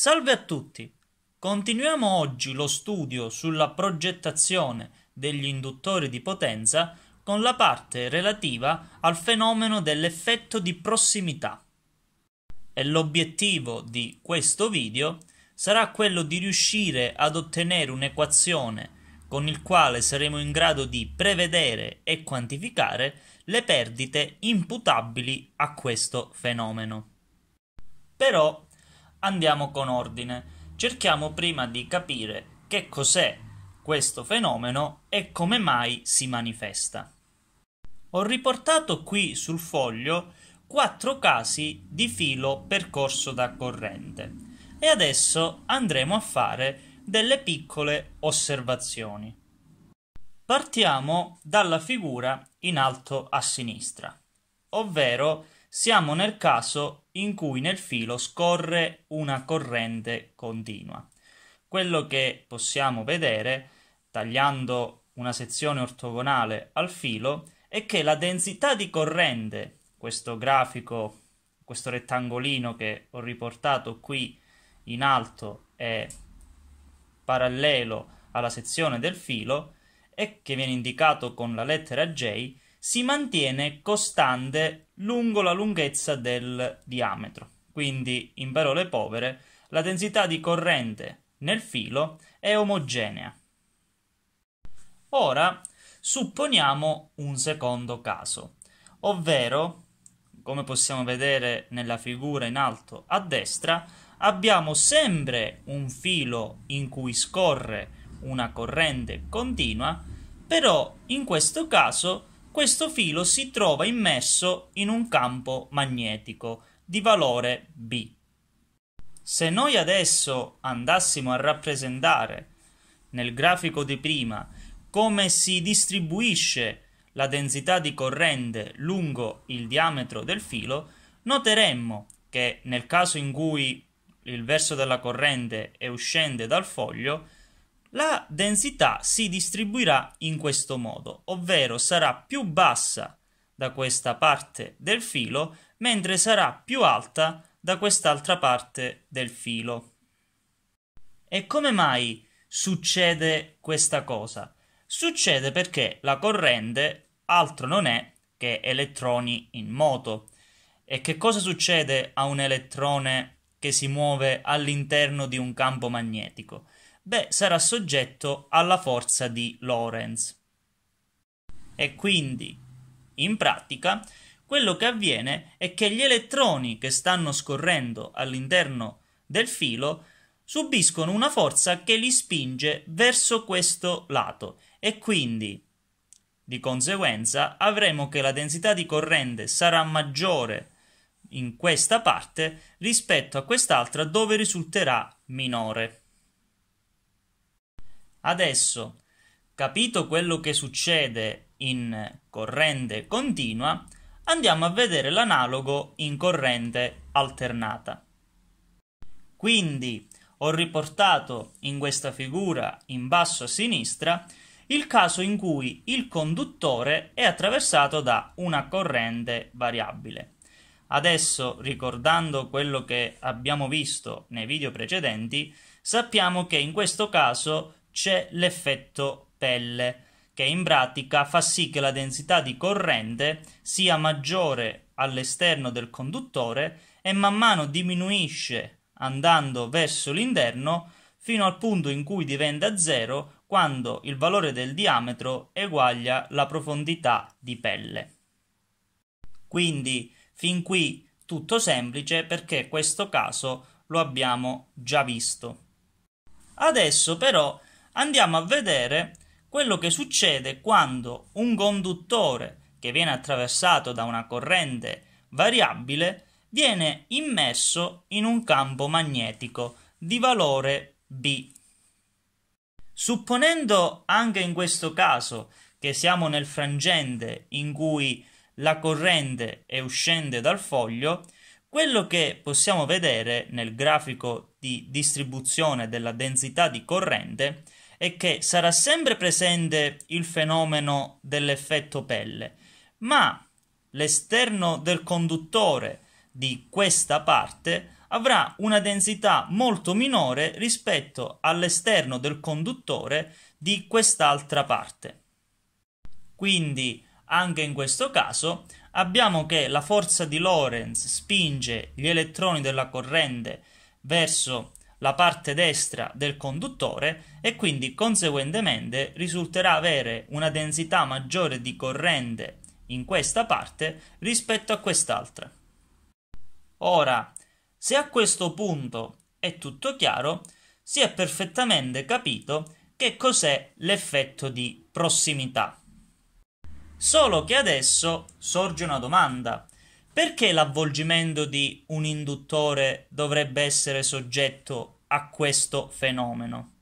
Salve a tutti! Continuiamo oggi lo studio sulla progettazione degli induttori di potenza con la parte relativa al fenomeno dell'effetto di prossimità. E l'obiettivo di questo video sarà quello di riuscire ad ottenere un'equazione con il quale saremo in grado di prevedere e quantificare le perdite imputabili a questo fenomeno. Però Andiamo con ordine. Cerchiamo prima di capire che cos'è questo fenomeno e come mai si manifesta. Ho riportato qui sul foglio quattro casi di filo percorso da corrente e adesso andremo a fare delle piccole osservazioni. Partiamo dalla figura in alto a sinistra, ovvero siamo nel caso in cui nel filo scorre una corrente continua. Quello che possiamo vedere tagliando una sezione ortogonale al filo è che la densità di corrente, questo grafico, questo rettangolino che ho riportato qui in alto è parallelo alla sezione del filo e che viene indicato con la lettera J, si mantiene costante lungo la lunghezza del diametro. Quindi, in parole povere, la densità di corrente nel filo è omogenea. Ora supponiamo un secondo caso, ovvero, come possiamo vedere nella figura in alto a destra, abbiamo sempre un filo in cui scorre una corrente continua, però in questo caso questo filo si trova immerso in un campo magnetico di valore B. Se noi adesso andassimo a rappresentare nel grafico di prima come si distribuisce la densità di corrente lungo il diametro del filo, noteremmo che nel caso in cui il verso della corrente è uscente dal foglio, la densità si distribuirà in questo modo, ovvero sarà più bassa da questa parte del filo, mentre sarà più alta da quest'altra parte del filo. E come mai succede questa cosa? Succede perché la corrente altro non è che elettroni in moto. E che cosa succede a un elettrone che si muove all'interno di un campo magnetico? beh, sarà soggetto alla forza di Lorentz. E quindi, in pratica, quello che avviene è che gli elettroni che stanno scorrendo all'interno del filo subiscono una forza che li spinge verso questo lato e quindi, di conseguenza, avremo che la densità di corrente sarà maggiore in questa parte rispetto a quest'altra dove risulterà minore. Adesso, capito quello che succede in corrente continua, andiamo a vedere l'analogo in corrente alternata. Quindi ho riportato in questa figura in basso a sinistra il caso in cui il conduttore è attraversato da una corrente variabile. Adesso, ricordando quello che abbiamo visto nei video precedenti, sappiamo che in questo caso c'è l'effetto pelle, che in pratica fa sì che la densità di corrente sia maggiore all'esterno del conduttore e man mano diminuisce andando verso l'interno fino al punto in cui diventa zero quando il valore del diametro eguaglia la profondità di pelle. Quindi fin qui tutto semplice perché questo caso lo abbiamo già visto. Adesso però andiamo a vedere quello che succede quando un conduttore che viene attraversato da una corrente variabile viene immesso in un campo magnetico di valore B. Supponendo anche in questo caso che siamo nel frangente in cui la corrente è uscente dal foglio, quello che possiamo vedere nel grafico di distribuzione della densità di corrente è è che sarà sempre presente il fenomeno dell'effetto pelle, ma l'esterno del conduttore di questa parte avrà una densità molto minore rispetto all'esterno del conduttore di quest'altra parte. Quindi, anche in questo caso, abbiamo che la forza di Lorentz spinge gli elettroni della corrente verso la parte destra del conduttore e quindi conseguentemente risulterà avere una densità maggiore di corrente in questa parte rispetto a quest'altra. Ora, se a questo punto è tutto chiaro, si è perfettamente capito che cos'è l'effetto di prossimità. Solo che adesso sorge una domanda perché l'avvolgimento di un induttore dovrebbe essere soggetto a questo fenomeno?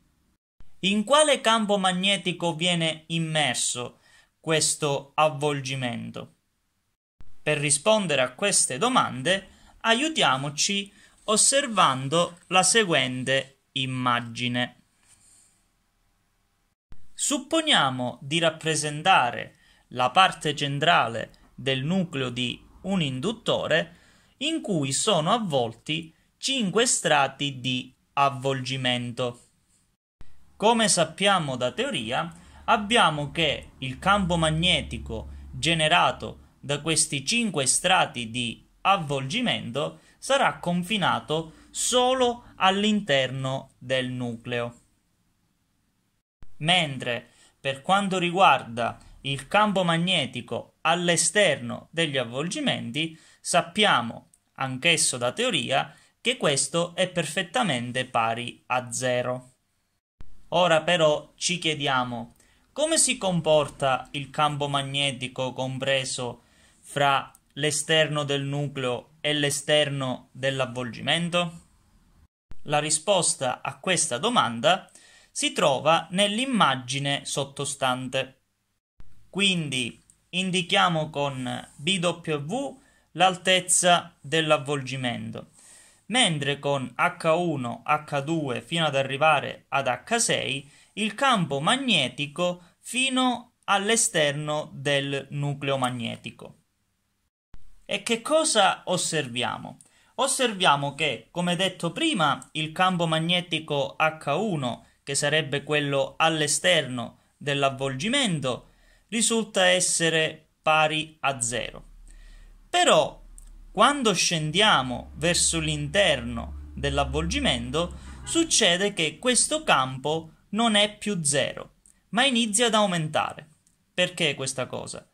In quale campo magnetico viene immerso questo avvolgimento? Per rispondere a queste domande aiutiamoci osservando la seguente immagine. Supponiamo di rappresentare la parte centrale del nucleo di un induttore, in cui sono avvolti 5 strati di avvolgimento. Come sappiamo da teoria, abbiamo che il campo magnetico generato da questi 5 strati di avvolgimento sarà confinato solo all'interno del nucleo. Mentre per quanto riguarda il campo magnetico all'esterno degli avvolgimenti, sappiamo, anch'esso da teoria, che questo è perfettamente pari a zero. Ora però ci chiediamo come si comporta il campo magnetico compreso fra l'esterno del nucleo e l'esterno dell'avvolgimento? La risposta a questa domanda si trova nell'immagine sottostante. Quindi indichiamo con BW l'altezza dell'avvolgimento, mentre con H1, H2 fino ad arrivare ad H6 il campo magnetico fino all'esterno del nucleo magnetico. E che cosa osserviamo? Osserviamo che, come detto prima, il campo magnetico H1, che sarebbe quello all'esterno dell'avvolgimento, risulta essere pari a 0. Però quando scendiamo verso l'interno dell'avvolgimento succede che questo campo non è più 0, ma inizia ad aumentare. Perché questa cosa?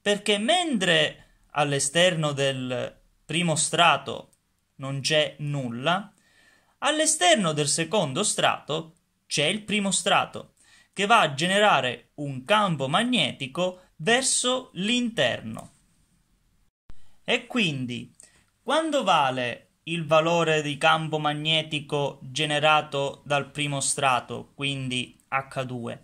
Perché mentre all'esterno del primo strato non c'è nulla, all'esterno del secondo strato c'è il primo strato che va a generare un campo magnetico verso l'interno. E quindi, quando vale il valore di campo magnetico generato dal primo strato, quindi H2?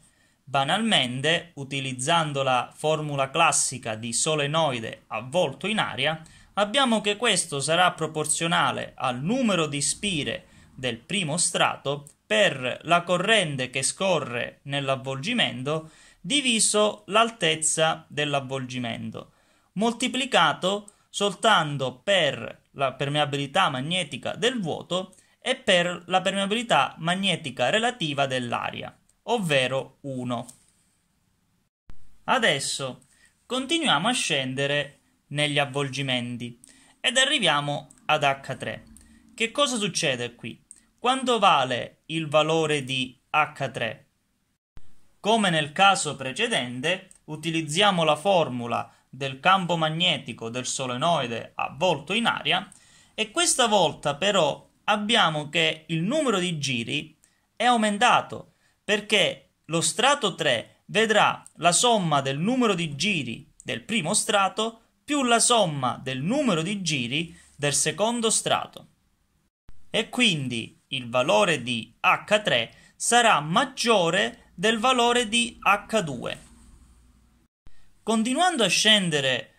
Banalmente, utilizzando la formula classica di solenoide avvolto in aria, abbiamo che questo sarà proporzionale al numero di spire del primo strato per la corrente che scorre nell'avvolgimento diviso l'altezza dell'avvolgimento, moltiplicato soltanto per la permeabilità magnetica del vuoto e per la permeabilità magnetica relativa dell'aria, ovvero 1. Adesso continuiamo a scendere negli avvolgimenti ed arriviamo ad H3. Che cosa succede qui? Quanto vale il valore di H3? Come nel caso precedente, utilizziamo la formula del campo magnetico del solenoide avvolto in aria e questa volta però abbiamo che il numero di giri è aumentato perché lo strato 3 vedrà la somma del numero di giri del primo strato più la somma del numero di giri del secondo strato. E quindi il valore di H3 sarà maggiore del valore di H2. Continuando a scendere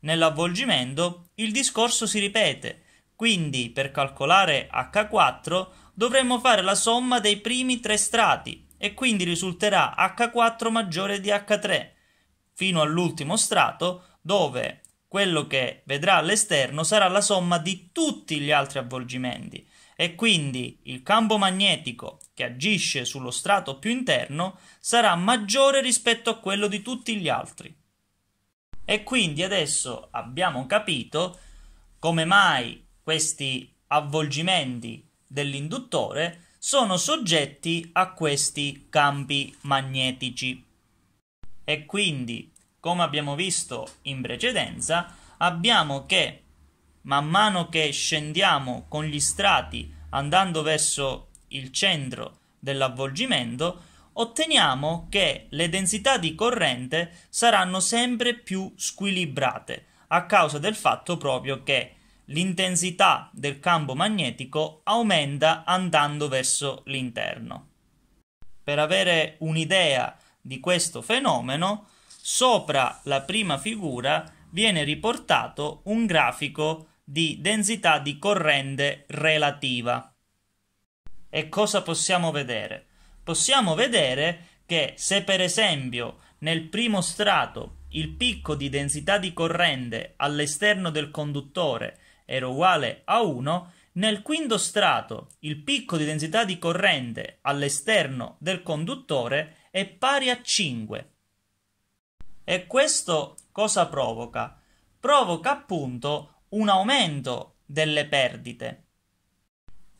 nell'avvolgimento, il discorso si ripete, quindi per calcolare H4 dovremmo fare la somma dei primi tre strati e quindi risulterà H4 maggiore di H3 fino all'ultimo strato dove quello che vedrà all'esterno sarà la somma di tutti gli altri avvolgimenti e quindi il campo magnetico che agisce sullo strato più interno sarà maggiore rispetto a quello di tutti gli altri. E quindi adesso abbiamo capito come mai questi avvolgimenti dell'induttore sono soggetti a questi campi magnetici. E quindi, come abbiamo visto in precedenza, abbiamo che man mano che scendiamo con gli strati andando verso il centro dell'avvolgimento, otteniamo che le densità di corrente saranno sempre più squilibrate a causa del fatto proprio che l'intensità del campo magnetico aumenta andando verso l'interno. Per avere un'idea di questo fenomeno, sopra la prima figura viene riportato un grafico di densità di corrente relativa. E cosa possiamo vedere? Possiamo vedere che se per esempio nel primo strato il picco di densità di corrente all'esterno del conduttore era uguale a 1, nel quinto strato il picco di densità di corrente all'esterno del conduttore è pari a 5. E questo cosa provoca? Provoca appunto un aumento delle perdite.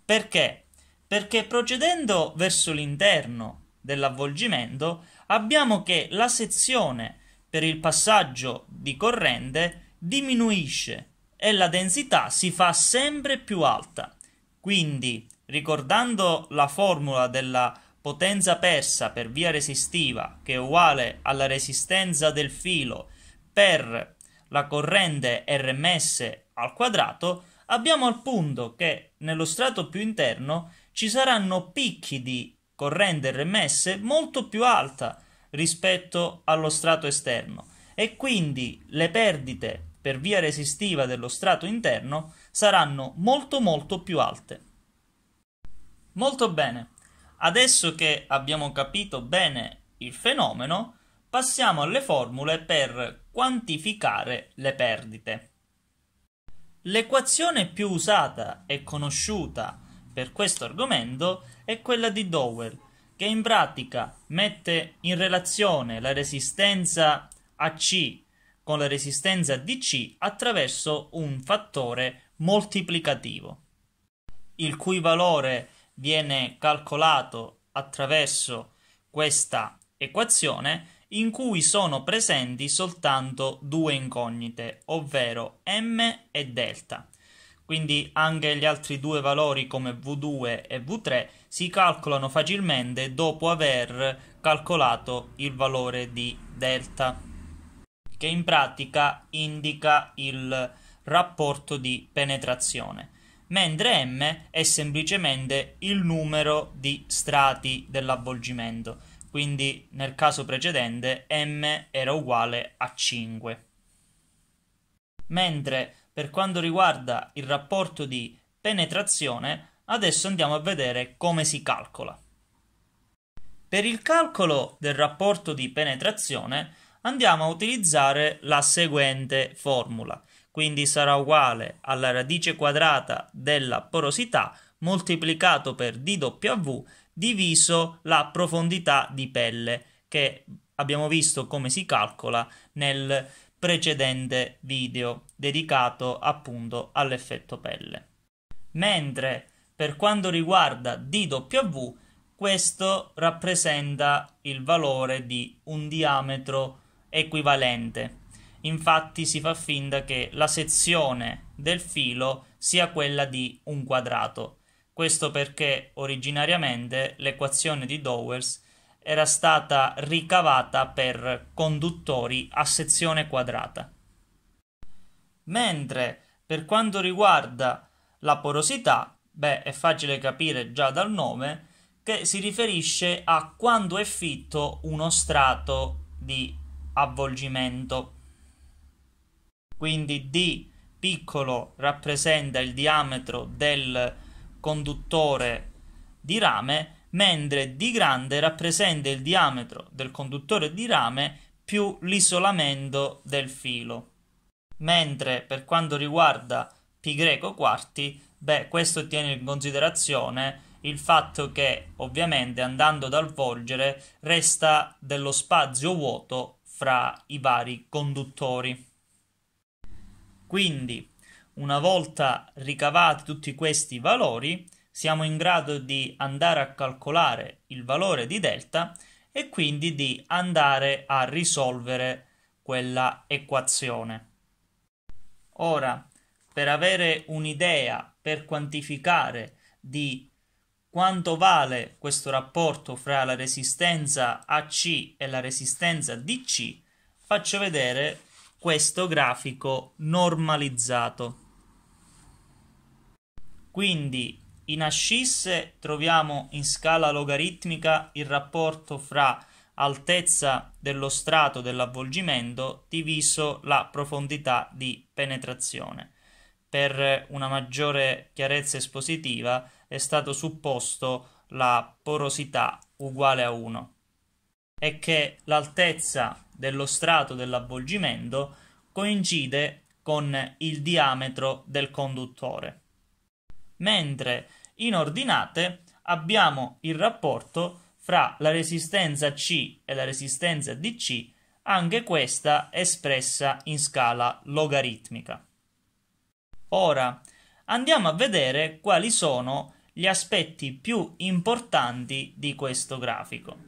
Perché? Perché procedendo verso l'interno dell'avvolgimento abbiamo che la sezione per il passaggio di corrente diminuisce e la densità si fa sempre più alta. Quindi, ricordando la formula della potenza persa per via resistiva, che è uguale alla resistenza del filo per la corrente RMS al quadrato, abbiamo al punto che nello strato più interno ci saranno picchi di corrente RMS molto più alta rispetto allo strato esterno e quindi le perdite per via resistiva dello strato interno saranno molto molto più alte. Molto bene, adesso che abbiamo capito bene il fenomeno, passiamo alle formule per quantificare le perdite. L'equazione più usata e conosciuta per questo argomento è quella di Dowell, che in pratica mette in relazione la resistenza AC con la resistenza DC attraverso un fattore moltiplicativo, il cui valore viene calcolato attraverso questa equazione in cui sono presenti soltanto due incognite, ovvero m e delta. Quindi anche gli altri due valori come V2 e V3 si calcolano facilmente dopo aver calcolato il valore di delta, che in pratica indica il rapporto di penetrazione, mentre M è semplicemente il numero di strati dell'avvolgimento quindi nel caso precedente m era uguale a 5. Mentre per quanto riguarda il rapporto di penetrazione, adesso andiamo a vedere come si calcola. Per il calcolo del rapporto di penetrazione andiamo a utilizzare la seguente formula, quindi sarà uguale alla radice quadrata della porosità moltiplicato per dW diviso la profondità di pelle che abbiamo visto come si calcola nel precedente video dedicato appunto all'effetto pelle. Mentre per quanto riguarda DW, questo rappresenta il valore di un diametro equivalente. Infatti si fa finta che la sezione del filo sia quella di un quadrato. Questo perché originariamente l'equazione di Dowers era stata ricavata per conduttori a sezione quadrata. Mentre per quanto riguarda la porosità, beh, è facile capire già dal nome che si riferisce a quando è fitto uno strato di avvolgimento. Quindi D piccolo rappresenta il diametro del conduttore di rame, mentre D grande rappresenta il diametro del conduttore di rame più l'isolamento del filo. Mentre per quanto riguarda pi greco quarti, beh, questo tiene in considerazione il fatto che ovviamente andando dal volgere resta dello spazio vuoto fra i vari conduttori. Quindi una volta ricavati tutti questi valori, siamo in grado di andare a calcolare il valore di delta e quindi di andare a risolvere quella equazione. Ora, per avere un'idea, per quantificare di quanto vale questo rapporto fra la resistenza AC e la resistenza DC, faccio vedere questo grafico normalizzato. Quindi in ascisse troviamo in scala logaritmica il rapporto fra altezza dello strato dell'avvolgimento diviso la profondità di penetrazione. Per una maggiore chiarezza espositiva è stato supposto la porosità uguale a 1 e che l'altezza dello strato dell'avvolgimento coincide con il diametro del conduttore mentre in ordinate abbiamo il rapporto fra la resistenza C e la resistenza DC, anche questa espressa in scala logaritmica. Ora andiamo a vedere quali sono gli aspetti più importanti di questo grafico.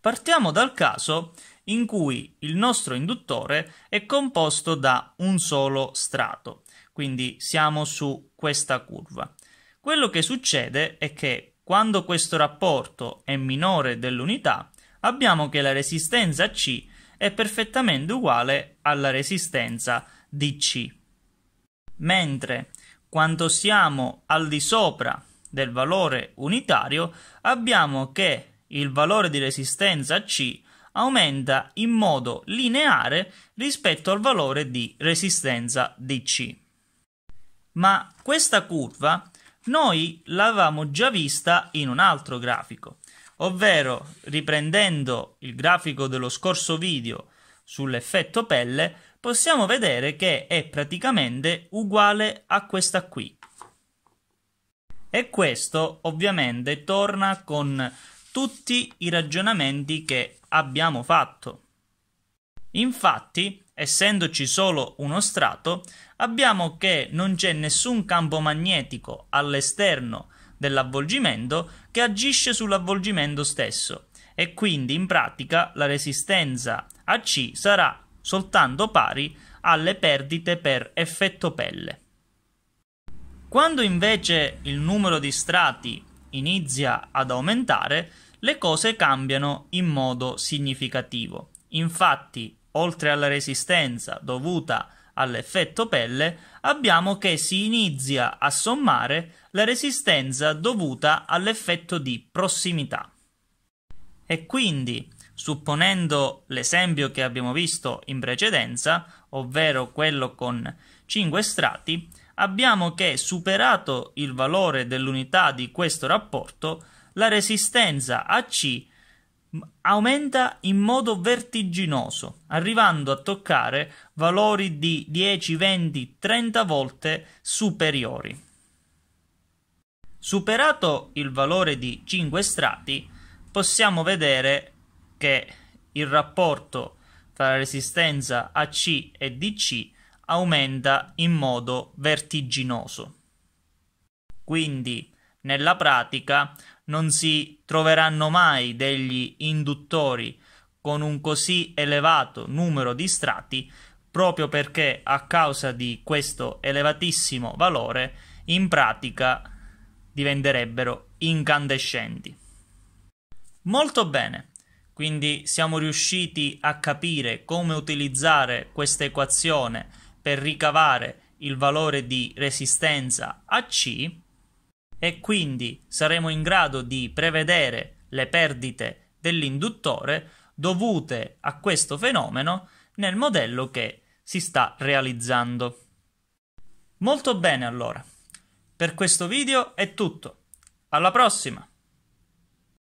Partiamo dal caso in cui il nostro induttore è composto da un solo strato, quindi siamo su questa curva. Quello che succede è che quando questo rapporto è minore dell'unità, abbiamo che la resistenza C è perfettamente uguale alla resistenza DC. Mentre quando siamo al di sopra del valore unitario, abbiamo che il valore di resistenza C aumenta in modo lineare rispetto al valore di resistenza DC ma questa curva noi l'avevamo già vista in un altro grafico, ovvero riprendendo il grafico dello scorso video sull'effetto pelle, possiamo vedere che è praticamente uguale a questa qui. E questo ovviamente torna con tutti i ragionamenti che abbiamo fatto. Infatti, Essendoci solo uno strato, abbiamo che non c'è nessun campo magnetico all'esterno dell'avvolgimento che agisce sull'avvolgimento stesso e quindi in pratica la resistenza a C sarà soltanto pari alle perdite per effetto pelle. Quando invece il numero di strati inizia ad aumentare, le cose cambiano in modo significativo. Infatti oltre alla resistenza dovuta all'effetto pelle, abbiamo che si inizia a sommare la resistenza dovuta all'effetto di prossimità. E quindi, supponendo l'esempio che abbiamo visto in precedenza, ovvero quello con 5 strati, abbiamo che superato il valore dell'unità di questo rapporto, la resistenza AC aumenta in modo vertiginoso, arrivando a toccare valori di 10, 20, 30 volte superiori. Superato il valore di 5 strati, possiamo vedere che il rapporto tra la resistenza AC e DC aumenta in modo vertiginoso. Quindi, nella pratica, non si troveranno mai degli induttori con un così elevato numero di strati proprio perché a causa di questo elevatissimo valore in pratica diventerebbero incandescenti. Molto bene, quindi siamo riusciti a capire come utilizzare questa equazione per ricavare il valore di resistenza a C e quindi saremo in grado di prevedere le perdite dell'induttore dovute a questo fenomeno nel modello che si sta realizzando. Molto bene allora, per questo video è tutto, alla prossima!